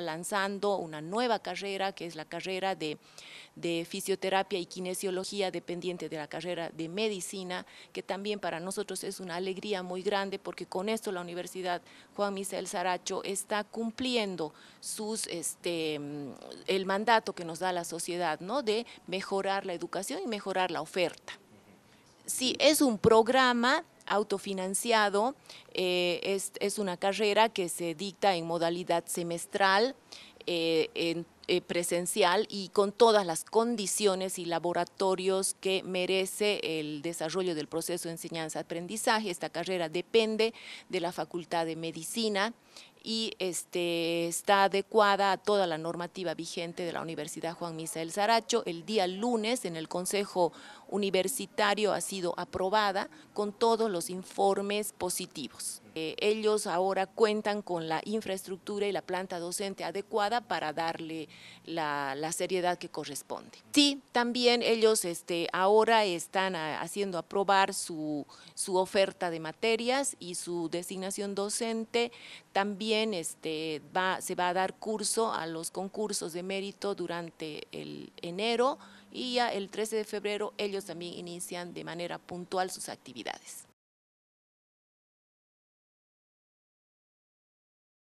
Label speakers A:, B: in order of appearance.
A: lanzando una nueva carrera que es la carrera de, fisioterapia y kinesiología dependiente de la carrera de medicina, que también para nosotros es una alegría muy grande porque con esto la Universidad Juan misel Saracho está cumpliendo sus, este, mm, el mandato que nos da la sociedad ¿no? de mejorar la educación y mejorar la oferta. Sí, es un programa autofinanciado. Eh, es, es, una carrera que se dicta en modalidad semestral. Eh, eh, presencial y con todas las condiciones y laboratorios que merece el desarrollo del proceso de enseñanza-aprendizaje. Esta carrera depende de la Facultad de Medicina y este, está adecuada a toda la normativa vigente de la Universidad Juan Misael Saracho. El día lunes en el Consejo Universitario ha sido aprobada con todos los informes positivos. Eh, ellos ahora cuentan con la infraestructura y la planta docente adecuada para darle la, seriedad que corresponde. Sí, también ellos este, ahora están ah, haciendo aprobar su, oferta de materias y su designación docente. También este, se va a dar curso a los concursos de mérito durante el enero y ya el 13 de febrero ellos también inician de manera puntual sus actividades.